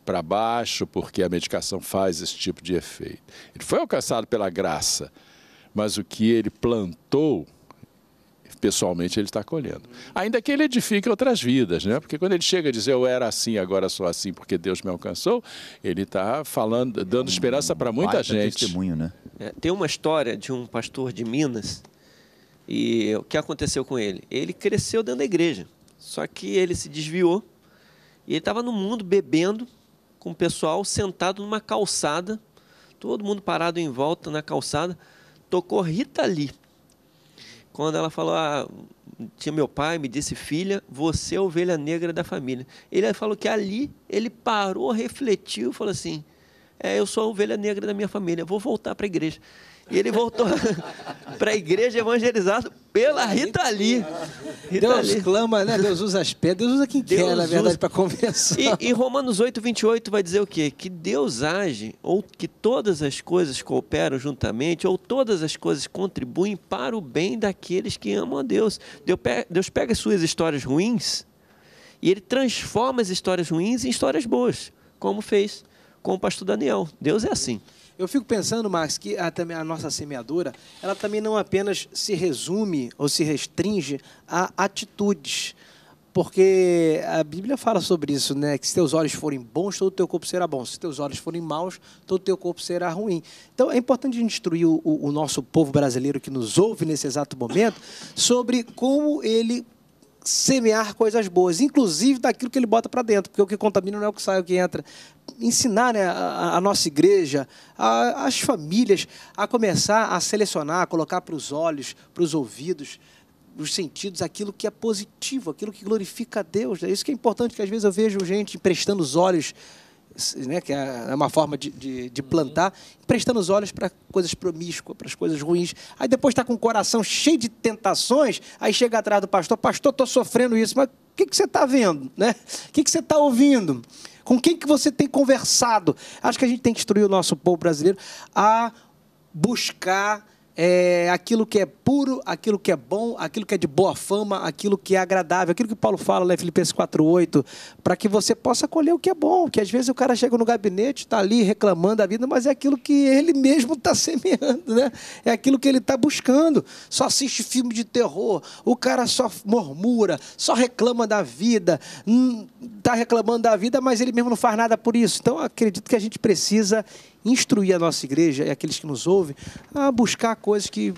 para baixo, porque a medicação faz esse tipo de efeito. Ele foi alcançado pela graça, mas o que ele plantou, pessoalmente, ele está colhendo. Ainda que ele edifique outras vidas, né? Porque quando ele chega a dizer eu era assim, agora sou assim porque Deus me alcançou, ele está falando, dando esperança para muita gente. Testemunho, né? É, tem uma história de um pastor de Minas e o que aconteceu com ele? Ele cresceu dentro da igreja, só que ele se desviou e ele estava no mundo bebendo com o pessoal sentado numa calçada, todo mundo parado em volta na calçada, tocou Rita Lee. Quando ela falou, ah, tinha meu pai, me disse, filha, você é a ovelha negra da família. Ele falou que ali ele parou, refletiu, falou assim, é, eu sou a ovelha negra da minha família, vou voltar para a igreja. E ele voltou para a igreja evangelizado pela Rita Lee. Deus clama, né? Deus usa as pedras, Deus usa quem Deus quer, na verdade, usa... para convencer. E, e, Romanos 8, 28 vai dizer o quê? Que Deus age, ou que todas as coisas cooperam juntamente, ou todas as coisas contribuem para o bem daqueles que amam a Deus. Deus pega as suas histórias ruins e ele transforma as histórias ruins em histórias boas, como fez com o pastor Daniel. Deus é assim. Eu fico pensando, Max, que a, também a nossa semeadura, ela também não apenas se resume ou se restringe a atitudes. Porque a Bíblia fala sobre isso, né? Que se teus olhos forem bons, todo o teu corpo será bom. Se teus olhos forem maus, todo o teu corpo será ruim. Então é importante a gente instruir o, o nosso povo brasileiro que nos ouve nesse exato momento sobre como ele semear coisas boas, inclusive daquilo que ele bota para dentro, porque o que contamina não é o que sai, é o que entra. Ensinar né, a, a, nossa igreja, a, as famílias, a começar a selecionar, a colocar para os olhos, para os ouvidos, os sentidos, aquilo que é positivo, aquilo que glorifica a Deus. É né? isso que é importante, que às vezes eu vejo gente emprestando os olhos né, que é, é uma forma de, de, de plantar, prestando os olhos para coisas promíscuas, para as coisas ruins. Aí depois está com o coração cheio de tentações, aí chega atrás do pastor, pastor, estou sofrendo isso, mas o que, que você está vendo? Né? O que, que você está ouvindo? Com quem que você tem conversado? Acho que a gente tem que instruir o nosso povo brasileiro a buscar é, aquilo que é puro, aquilo que é bom, aquilo que é de boa fama, aquilo que é agradável, aquilo que Paulo fala lá em Filipenses 4,8, para que você possa colher o que é bom, que às vezes o cara chega no gabinete, está ali reclamando da vida, mas é aquilo que ele mesmo está semeando, né? É aquilo que ele está buscando. Só assiste filme de terror, o cara só murmura, só reclama da vida, está hum, reclamando da vida, mas ele mesmo não faz nada por isso. Então, acredito que a gente precisa instruir a nossa igreja e aqueles que nos ouvem a buscar coisas que,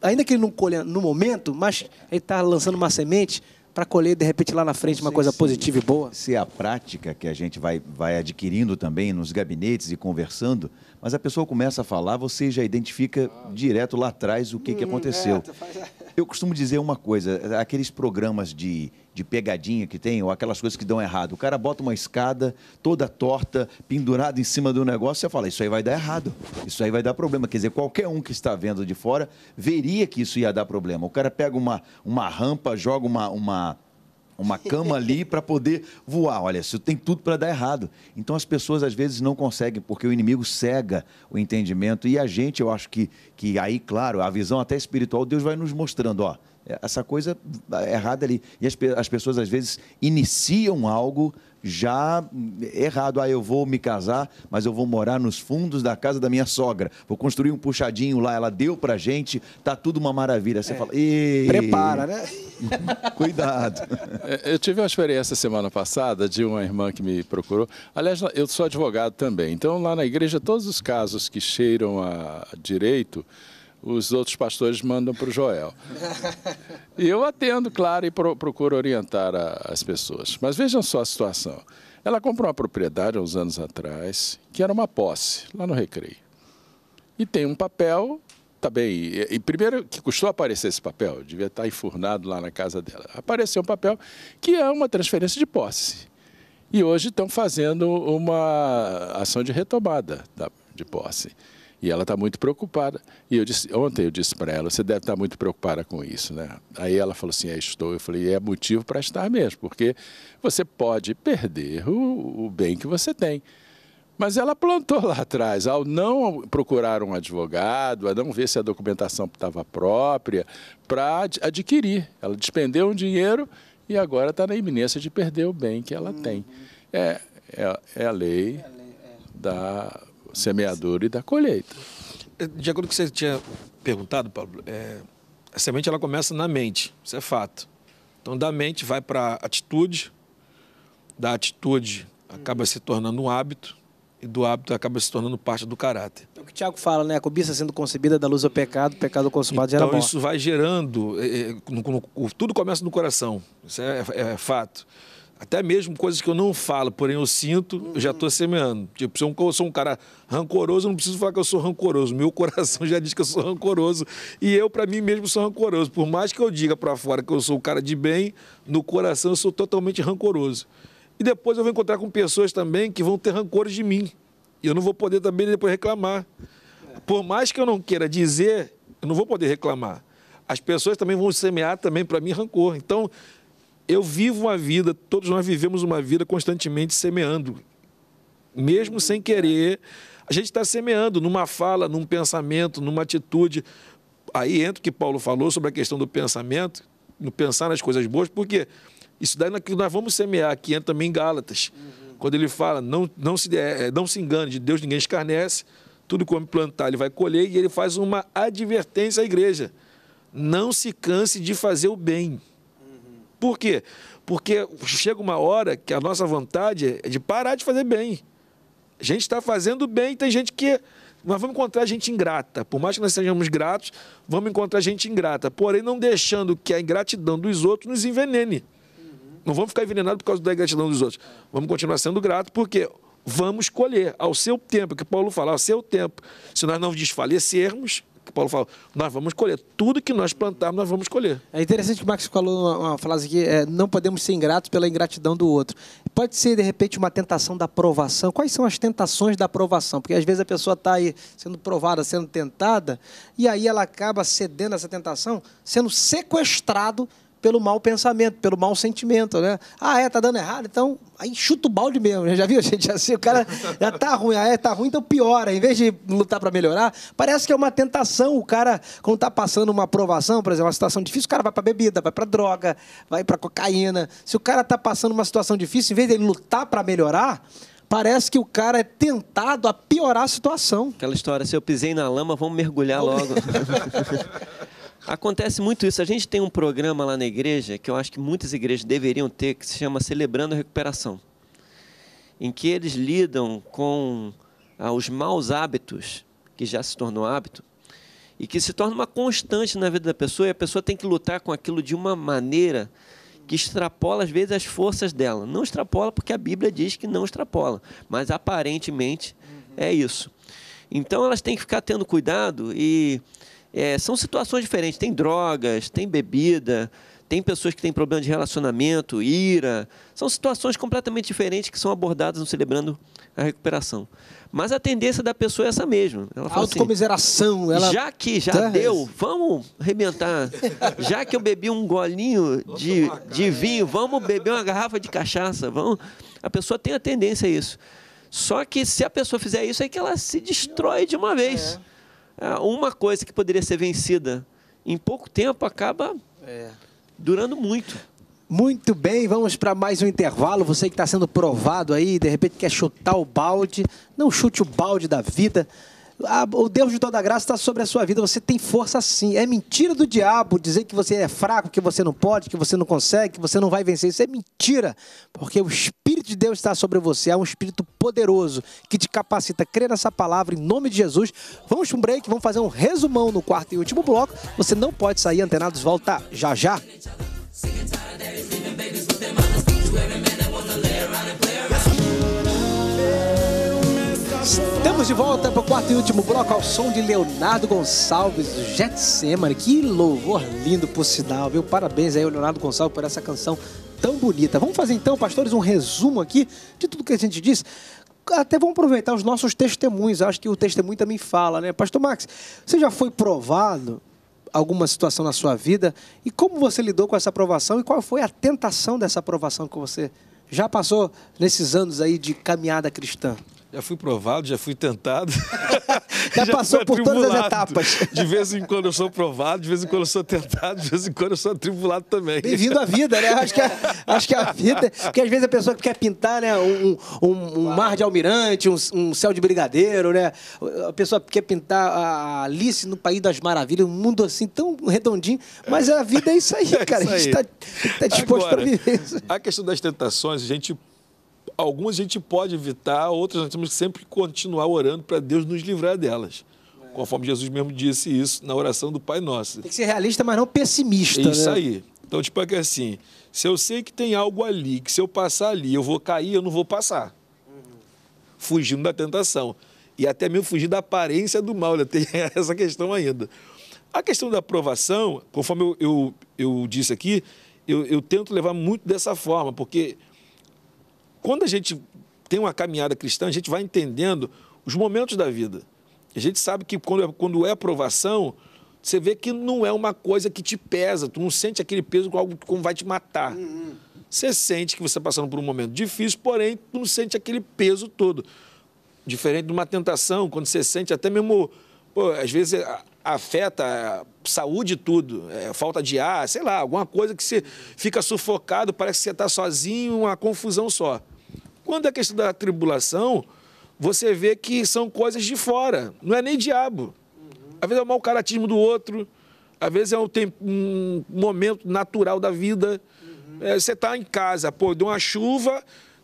ainda que ele não colha no momento, mas ele está lançando uma semente para colher de repente lá na frente uma coisa positiva e boa. Se é a prática que a gente vai, vai adquirindo também nos gabinetes e conversando, mas a pessoa começa a falar, você já identifica ah. direto lá atrás o que, hum, que aconteceu. É, eu costumo dizer uma coisa: aqueles programas de, de pegadinha que tem, ou aquelas coisas que dão errado, o cara bota uma escada toda torta, pendurada em cima do negócio, e você fala: isso aí vai dar errado, isso aí vai dar problema. Quer dizer, qualquer um que está vendo de fora veria que isso ia dar problema. O cara pega uma, uma rampa, joga uma, uma uma cama ali para poder voar. Olha, isso tem tudo para dar errado. Então as pessoas às vezes não conseguem, porque o inimigo cega o entendimento. E a gente, eu acho que, que aí, claro, a visão até espiritual, Deus vai nos mostrando, ó, essa coisa errada ali. E as, as pessoas às vezes iniciam algo já errado. Ah, eu vou me casar, mas eu vou morar nos fundos da casa da minha sogra. Vou construir um puxadinho lá, ela deu pra gente, tá tudo uma maravilha. Você é. fala, Ei, prepara, né? Cuidado. É, eu tive uma experiência semana passada de uma irmã que me procurou. Aliás, eu sou advogado também. Então, lá na igreja, todos os casos que cheiram a direito, os outros pastores mandam para o Joel. E eu atendo, claro, e pro, procuro orientar a, as pessoas. Mas vejam só a situação. Ela comprou uma propriedade há uns anos atrás, que era uma posse, lá no Recreio. E tem um papel, tá bem, e, e primeiro que custou aparecer esse papel, devia estar tá enfurnado lá na casa dela. Apareceu um papel que é uma transferência de posse. E hoje estão fazendo uma ação de retomada da, de posse. E ela está muito preocupada. E eu disse, ontem eu disse para ela, você deve estar tá muito preocupada com isso, né? Aí ela falou assim, é, estou. Eu falei, é motivo para estar mesmo, porque você pode perder o, o bem que você tem. Mas ela plantou lá atrás, ao não procurar um advogado, a não ver se a documentação estava própria, para adquirir. Ela despendeu um dinheiro e agora está na iminência de perder o bem que ela uhum. tem. É, é, é, a lei, é a lei é. da semeadura e da colheita. É, de acordo com o que você tinha perguntado, Pablo, é, a semente ela começa na mente, isso é fato. Então, da mente vai para a atitude, da atitude acaba se tornando um hábito, e do hábito acaba se tornando parte do caráter. É o que o Tiago fala, né? A cobiça sendo concebida da luz ao pecado, pecado consumado então, gera Então isso vai gerando, é, é no, no, tudo começa no coração, isso é, é, é fato. Até mesmo coisas que eu não falo, porém eu sinto, eu já estou semeando. Tipo, se eu sou um cara rancoroso, eu não preciso falar que eu sou rancoroso. Meu coração já diz que eu sou rancoroso. E eu, para mim mesmo, sou rancoroso. Por mais que eu diga para fora que eu sou um cara de bem, no coração eu sou totalmente rancoroso. E depois eu vou encontrar com pessoas também que vão ter rancores de mim. E eu não vou poder também depois reclamar. Por mais que eu não queira dizer, eu não vou poder reclamar. As pessoas também vão semear também para mim rancor. Então, eu vivo uma vida, todos nós vivemos uma vida constantemente semeando, mesmo sem querer. A gente está semeando numa fala, num pensamento, numa atitude. Aí entra o que Paulo falou sobre a questão do pensamento, no pensar nas coisas boas, porque isso daí é nós vamos semear, que entra também em Gálatas. Uhum. Quando ele fala, não, não, se, é, é, não se engane, de Deus ninguém escarnece, tudo como plantar ele vai colher, e ele faz uma advertência à igreja. Não se canse de fazer o bem. Por quê? Porque chega uma hora que a nossa vontade é de parar de fazer bem. A gente está fazendo bem, tem gente que. Nós vamos encontrar gente ingrata. Por mais que nós sejamos gratos, vamos encontrar gente ingrata. Porém, não deixando que a ingratidão dos outros nos envenene. Não vamos ficar envenenados por causa da ingratidão dos outros. Vamos continuar sendo gratos, porque vamos colher ao seu tempo, que Paulo fala, ao seu tempo. Se nós não desfalecermos, que Paulo fala, nós vamos colher. Tudo que nós plantarmos, nós vamos colher. É interessante que o Marcos falou uma, uma frase aqui, é, não podemos ser ingratos pela ingratidão do outro. Pode ser, de repente, uma tentação da aprovação. Quais são as tentações da aprovação? Porque às vezes a pessoa está aí sendo provada, sendo tentada, e aí ela acaba cedendo a essa tentação, sendo sequestrado pelo mau pensamento, pelo mau sentimento, né? Ah, é, tá dando errado, então aí chuta o balde mesmo. Já viu, a gente? Assim, o cara já tá ruim, ah, é, tá ruim, então piora. Em vez de lutar para melhorar, parece que é uma tentação. O cara, quando tá passando uma aprovação, por exemplo, uma situação difícil, o cara vai para bebida, vai para droga, vai para cocaína. Se o cara tá passando uma situação difícil, em vez de ele lutar para melhorar, parece que o cara é tentado a piorar a situação. Aquela história, se eu pisei na lama, vamos mergulhar logo. Acontece muito isso. A gente tem um programa lá na igreja que eu acho que muitas igrejas deveriam ter, que se chama Celebrando a Recuperação, em que eles lidam com ah, os maus hábitos, que já se tornou hábito, e que se torna uma constante na vida da pessoa, e a pessoa tem que lutar com aquilo de uma maneira que extrapola às vezes as forças dela. Não extrapola porque a Bíblia diz que não extrapola, mas aparentemente uhum. é isso. Então elas têm que ficar tendo cuidado e é, são situações diferentes. Tem drogas, tem bebida, tem pessoas que têm problema de relacionamento, ira. São situações completamente diferentes que são abordadas no Celebrando a Recuperação. Mas a tendência da pessoa é essa mesmo. Ela fala assim, Autocomiseração. Assim, ela... Já que já né? deu, vamos arrebentar. já que eu bebi um golinho de, de vinho, vamos beber uma garrafa de cachaça. Vamos... A pessoa tem a tendência a isso. Só que se a pessoa fizer isso, é que ela se destrói de uma vez. É. É, uma coisa que poderia ser vencida em pouco tempo acaba é. durando muito. Muito bem, vamos para mais um intervalo. Você que está sendo provado aí, de repente quer chutar o balde, não chute o balde da vida. Ah, o Deus de toda graça está sobre a sua vida, você tem força sim. É mentira do diabo dizer que você é fraco, que você não pode, que você não consegue, que você não vai vencer. Isso é mentira, porque o Espírito de Deus está sobre você, é um Espírito poderoso que te capacita. crer nessa palavra em nome de Jesus. Vamos para um break, vamos fazer um resumão no quarto e último bloco. Você não pode sair, antenados, volta já já. Estamos de volta para o quarto e último bloco ao som de Leonardo Gonçalves, do Getsemane. Que louvor lindo, por sinal, viu? Parabéns aí, Leonardo Gonçalves, por essa canção tão bonita. Vamos fazer então, pastores, um resumo aqui de tudo que a gente disse até vamos aproveitar os nossos testemunhos. Acho que o testemunho também fala, né? Pastor Max, você já foi provado alguma situação na sua vida? E como você lidou com essa aprovação? E qual foi a tentação dessa aprovação que você já passou nesses anos aí de caminhada cristã? Já fui provado, já fui tentado. Já, já passou por todas as etapas. De vez em quando eu sou provado, de vez em quando eu sou tentado, de vez em quando eu sou atribulado também. Bem-vindo à vida, né? Acho que, a, acho que a vida. Porque às vezes a pessoa quer pintar né, um, um, um mar de almirante, um, um, céu de brigadeiro, né? A pessoa quer pintar a Alice no País das Maravilhas, um mundo assim tão redondinho. Mas a vida é isso aí, é cara. É isso aí. A gente está tá disposto para viver isso. A questão das tentações, a gente algumas a gente pode evitar, outras nós temos que sempre continuar orando para Deus nos livrar delas. É. Conforme Jesus mesmo disse isso na oração do Pai Nosso. Tem que ser realista, mas não pessimista. É né? isso né? aí. Então, tipo é que assim, se eu sei que tem algo ali, que se eu passar ali eu vou cair, eu não vou passar. Uhum. Fugindo da tentação. E até mesmo fugir da aparência do mal, né? tem essa questão ainda. A questão da aprovação, conforme eu, eu, eu disse aqui, eu, eu tento levar muito dessa forma, porque quando a gente tem uma caminhada cristã, a gente vai entendendo os momentos da vida. A gente sabe que quando é, quando é aprovação, você vê que não é uma coisa que te pesa, tu não sente aquele peso como algo como vai te matar. Você sente que você está passando por um momento difícil, porém, tu não sente aquele peso todo. Diferente de uma tentação, quando você sente até mesmo, pô, às vezes afeta a saúde tudo, é, falta de ar, sei lá, alguma coisa que você fica sufocado, parece que você está sozinho, uma confusão só. Quando é questão da tribulação, você vê que são coisas de fora, não é nem diabo. Às vezes é o mau caratismo do outro, às vezes é um, tempo, um momento natural da vida. É, você está em casa, pô, deu uma chuva,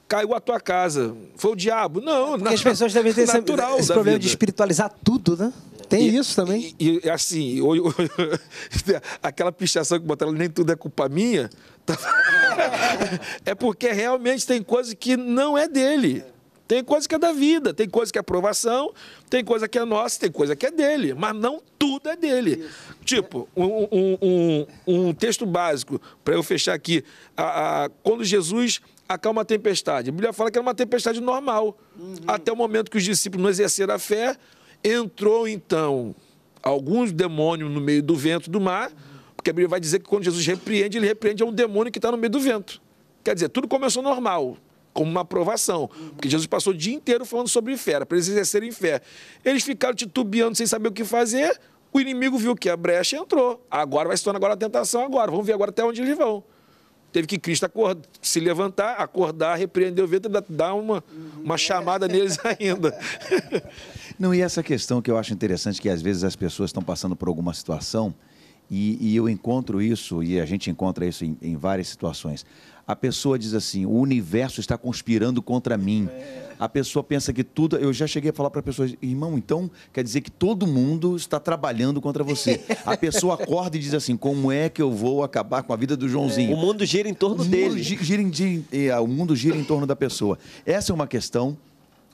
caiu a tua casa. Foi o diabo. Não, é Porque na, as pessoas devem ter natural esse, esse problema vida. de espiritualizar tudo, né? Tem e, isso também. E, e assim, eu, eu, aquela pichação que botaram, nem tudo é culpa minha. é porque realmente tem coisa que não é dele. Tem coisa que é da vida, tem coisa que é aprovação, tem coisa que é nossa, tem coisa que é dele, mas não tudo é dele. Isso. Tipo, um, um, um, um, texto básico, para eu fechar aqui, a, a, quando Jesus acalma a tempestade. A Bíblia fala que era uma tempestade normal, uhum. até o momento que os discípulos não exerceram a fé, entrou então alguns demônios no meio do vento do mar, porque a Bíblia vai dizer que quando Jesus repreende, ele repreende a um demônio que está no meio do vento. Quer dizer, tudo começou normal, como uma aprovação. Porque Jesus passou o dia inteiro falando sobre fé, para eles exercerem fé. Eles ficaram titubeando sem saber o que fazer. O inimigo viu que a brecha entrou. Agora vai se tornar agora a tentação agora. Vamos ver agora até onde eles vão. Teve que Cristo se levantar, acordar, repreender o vento e dar uma, uma chamada neles ainda. Não, e essa questão que eu acho interessante, que às vezes as pessoas estão passando por alguma situação e, e, eu encontro isso, e a gente encontra isso em, em, várias situações. A pessoa diz assim: o universo está conspirando contra mim. A pessoa pensa que tudo. Eu já cheguei a falar para pessoas, irmão, então quer dizer que todo mundo está trabalhando contra você. A pessoa acorda e diz assim: como é que eu vou acabar com a vida do Joãozinho? O mundo gira em torno o dele. Mundo gira, gira, gira, é, o mundo gira em torno da pessoa. Essa é uma questão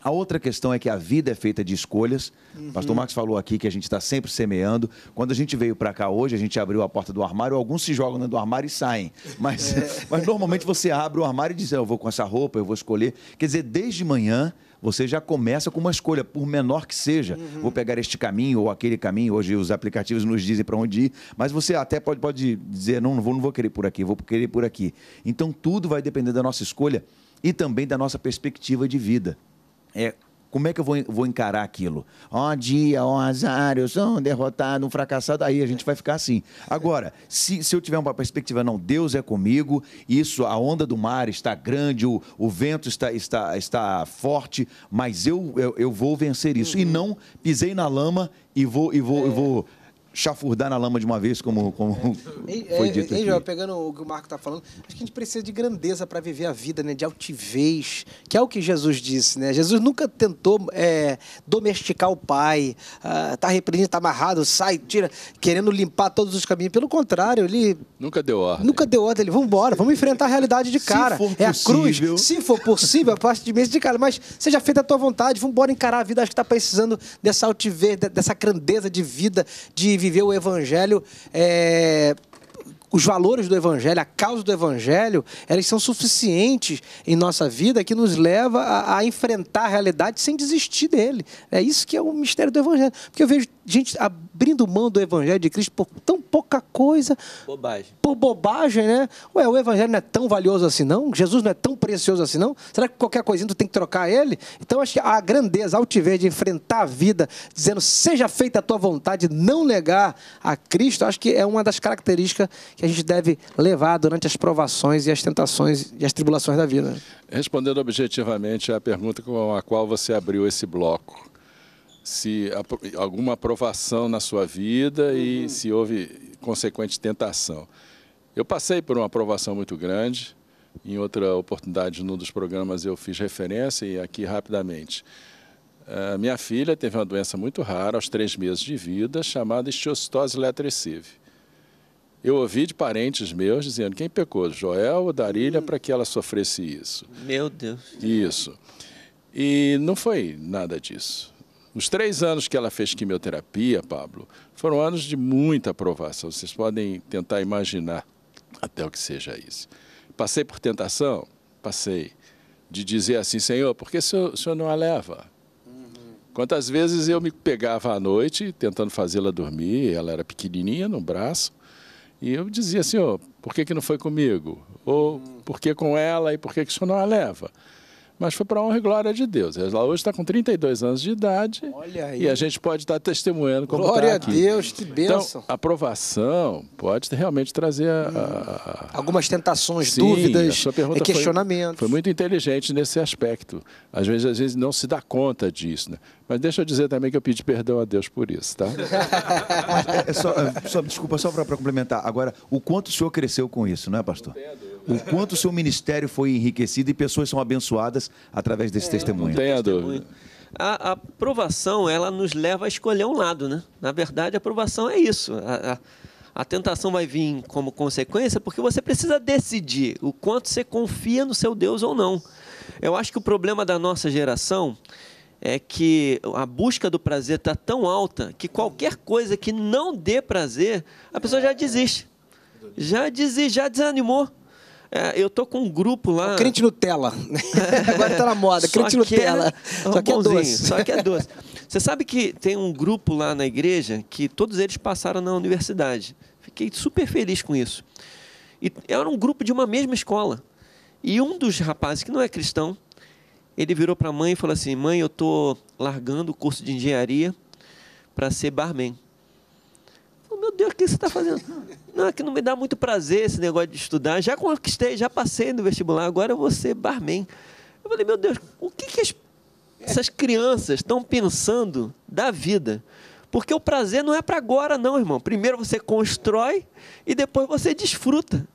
a outra questão é que a vida é feita de escolhas. Uhum. Pastor Marcos falou aqui que a gente está sempre semeando. Quando a gente veio para cá hoje, a gente abriu a porta do armário. Alguns se jogam dentro do armário e saem. Mas, é. mas normalmente você abre o armário e diz: é, Eu vou com essa roupa, eu vou escolher. Quer dizer, desde manhã você já começa com uma escolha, por menor que seja. Uhum. Vou pegar este caminho ou aquele caminho. Hoje os aplicativos nos dizem para onde ir, mas você até pode, pode dizer: não, não vou, não vou querer por aqui, vou querer por aqui. Então tudo vai depender da nossa escolha e também da nossa perspectiva de vida é como é que eu vou, vou encarar aquilo? Ó oh, dia, ó oh, azar, eu sou um derrotado, um fracassado, aí a gente vai ficar assim. Agora, se, se eu tiver uma perspectiva, não, Deus é comigo, isso, a onda do mar está grande, o, o vento está, está, está forte, mas eu, eu, eu vou vencer isso. Uhum. E não pisei na lama e vou, e vou, é. eu vou chafurdar na lama de uma vez, como, como é, foi dito. É, aqui. pegando o que o Marco está falando, acho que a gente precisa de grandeza para viver a vida, né? de altivez, que é o que Jesus disse. Né? Jesus nunca tentou é, domesticar o pai, está ah, tá repreendido, está amarrado, sai, tira, querendo limpar todos os caminhos. Pelo contrário, ele. Nunca deu ordem. Nunca deu ordem. Ele, vamos embora, vamos enfrentar a realidade de cara. é possível. a cruz. Se for possível, a parte de mesa é de cara. Mas seja feita a tua vontade, vamos embora encarar a vida. Acho que está precisando dessa altivez, dessa grandeza de vida, de viver o evangelho. É, os valores do Evangelho, a causa do Evangelho, elas são suficientes em nossa vida que nos leva a, a, enfrentar a realidade sem desistir dele. É isso que é o mistério do Evangelho. Porque eu vejo gente abrindo mão do evangelho de Cristo por tão pouca coisa. Bobagem. Por bobagem, né? Ué, o evangelho não é tão valioso assim não? Jesus não é tão precioso assim não? Será que qualquer coisinha tu tem que trocar ele? Então acho que a grandeza, a altivez de enfrentar a vida, dizendo seja feita a tua vontade, não negar a Cristo, acho que é uma das características que a gente deve levar durante as provações e as tentações e as tribulações da vida. Respondendo objetivamente à pergunta com a qual você abriu esse bloco, se alguma aprovação na sua vida e uhum. se houve consequente tentação. Eu passei por uma aprovação muito grande. Em outra oportunidade, num dos programas, eu fiz referência e aqui rapidamente. Eh, minha filha teve uma doença muito rara, aos três meses de vida, chamada histiocitose letrecive. Eu ouvi de parentes meus dizendo quem pecou, Joel ou Darília, hum. para que ela sofresse isso. Meu Deus. Isso. E não foi nada disso os três anos que ela fez quimioterapia, Pablo, foram anos de muita aprovação. Vocês podem tentar imaginar até o que seja isso. Passei por tentação? Passei. De dizer assim, Senhor, por que o senhor, o senhor não a leva? Uhum. Quantas vezes eu me pegava à noite, tentando fazê-la dormir, ela era pequenininha no braço, e eu dizia, assim, Senhor, por que, que não foi comigo? Ou uhum. por que com ela e por que, que o senhor não a leva? mas foi para a honra e glória de Deus. Ela hoje está com 32 anos de idade e a gente pode estar tá testemunhando como Glória tá a Deus, que então, bênção. Então, a aprovação pode realmente trazer a, algumas tentações, Sim, dúvidas, e questionamentos. Foi, foi, muito inteligente nesse aspecto. Às vezes, às vezes não se dá conta disso, né? Mas deixa eu dizer também que eu pedi perdão a Deus por isso, tá? É, é, só, é, só, desculpa, só para complementar. Agora, o quanto o senhor cresceu com isso, não é, pastor? Não o quanto o seu ministério foi enriquecido e pessoas são abençoadas através desse é, testemunho. Não tenha dúvida. A, a aprovação, ela nos leva a escolher um lado, né? Na verdade, a aprovação é isso. A, a, a tentação vai vir como consequência porque você precisa decidir o quanto você confia no seu Deus ou não. Eu acho que o problema da nossa geração é que a busca do prazer está tão alta que qualquer coisa que não dê prazer, a pessoa já desiste. Já desiste, já desanimou. É, eu tô com um grupo lá. É o crente Nutella. Agora tá na moda, crente que Nutella. É... Só que é, é doce. Só que é doce. Você sabe que tem um grupo lá na igreja que todos eles passaram na universidade. Fiquei super feliz com isso. E era um grupo de uma mesma escola. E um dos rapazes que não é cristão, ele virou para a mãe e falou assim: "Mãe, eu tô largando o curso de engenharia para ser barman". Eu falei, Meu Deus, o que você está fazendo? Não, é que não me dá muito prazer esse negócio de estudar. Já conquistei, já passei no vestibular, agora eu vou ser barman. Eu falei, meu Deus, o que, que as, essas crianças estão pensando da vida? Porque o prazer não é para agora, não, irmão. Primeiro você constrói e depois você desfruta.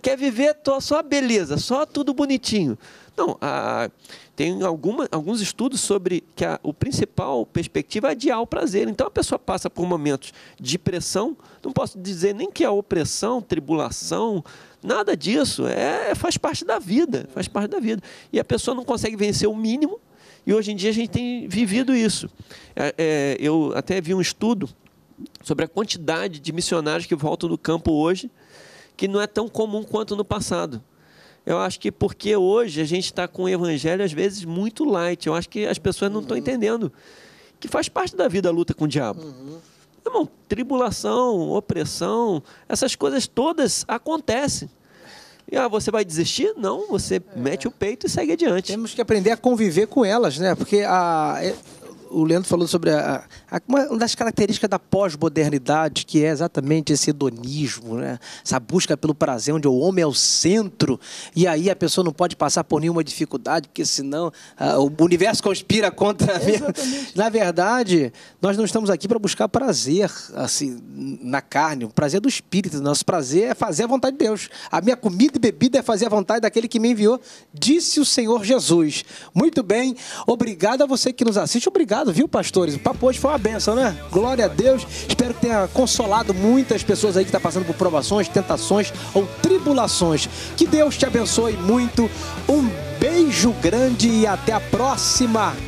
Quer viver só a beleza, só tudo bonitinho. Não, a, tem alguma, alguns estudos sobre que a o principal perspectiva é adiar o prazer. Então a pessoa passa por momentos de pressão. Não posso dizer nem que é opressão, tribulação, nada disso. É, é, faz parte da vida, faz parte da vida. E a pessoa não consegue vencer o mínimo. E hoje em dia a gente tem vivido isso. É, é, eu até vi um estudo sobre a quantidade de missionários que voltam do campo hoje, que não é tão comum quanto no passado. Eu acho que porque hoje a gente está com o evangelho, às vezes, muito light. Eu acho que as pessoas não estão uhum. entendendo. Que faz parte da vida a luta com o diabo. Uhum. Irmão, tribulação, opressão, essas coisas todas acontecem. E ah, você vai desistir? Não, você é. mete o peito e segue adiante. Temos que aprender a conviver com elas, né? Porque a é, o Leandro falou sobre a, a, uma das características da pós-modernidade, que é exatamente esse hedonismo, né? essa busca pelo prazer, onde o homem é o centro, e aí a pessoa não pode passar por nenhuma dificuldade, porque senão a, ah, o universo conspira contra a vida. Na verdade, nós não estamos aqui para buscar prazer assim, na carne, o prazer é do espírito. Nosso prazer é fazer a vontade de Deus. A minha comida e bebida é fazer a vontade daquele que me enviou, disse o Senhor Jesus. Muito bem, obrigado a você que nos assiste, obrigado Obrigado, viu, pastores? O papo hoje foi uma benção, né? Glória a Deus. Espero que tenha consolado muitas pessoas aí que estão tá passando por provações, tentações ou tribulações. Que Deus te abençoe muito. Um beijo grande e até a próxima.